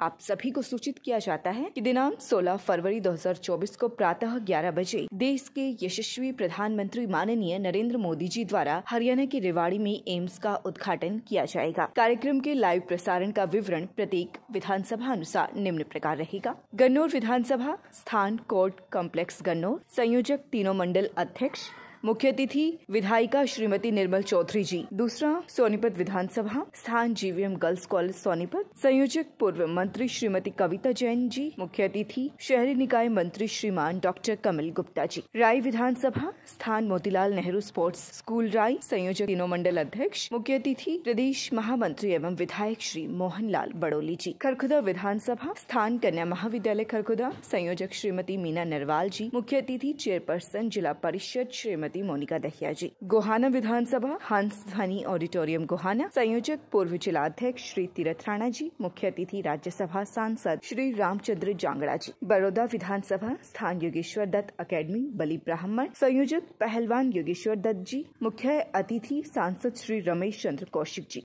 आप सभी को सूचित किया जाता है कि दिनांक 16 फरवरी 2024 को प्रातः 11 बजे देश के यशस्वी प्रधानमंत्री माननीय नरेंद्र मोदी जी द्वारा हरियाणा के रेवाड़ी में एम्स का उद्घाटन किया जाएगा कार्यक्रम के लाइव प्रसारण का विवरण प्रत्येक विधानसभा अनुसार निम्न प्रकार रहेगा गन्नौर विधानसभा स्थान कोर्ट कॉम्प्लेक्स गन्नौर संयोजक तीनों मंडल अध्यक्ष मुख्य अतिथि विधायिका श्रीमती निर्मल चौधरी जी दूसरा सोनीपत विधानसभा स्थान जीवीएम गर्ल्स कॉलेज सोनीपत संयोजक पूर्व मंत्री श्रीमती कविता जैन जी मुख्य अतिथि शहरी निकाय मंत्री श्रीमान डॉक्टर कमल गुप्ता जी राय विधानसभा स्थान मोतीलाल नेहरू स्पोर्ट्स स्कूल राय संयोजक तीनों मंडल अध्यक्ष मुख्य अतिथि प्रदेश महामंत्री एवं विधायक श्री लाल बड़ोली जी खरखुदा विधानसभा स्थान कन्या महाविद्यालय खरखुदा संयोजक श्रीमती मीना नरवाल जी मुख्य अतिथि चेयरपर्सन जिला परिषद श्रीमती श्रीमती मोनिका दहिया जी गोहाना विधानसभा हंस धनी ऑडिटोरियम गोहाना संयोजक पूर्व जिलाध्यक्ष श्री तीरथ राणा जी मुख्य अतिथि राज्यसभा सांसद श्री रामचंद्र जांगड़ा जी बड़ौदा विधानसभा स्थान योगेश्वर दत्त अकेडमी बलि ब्राह्मण संयोजक पहलवान योगेश्वर दत्त जी मुख्य अतिथि सांसद श्री रमेश चंद्र कौशिक जी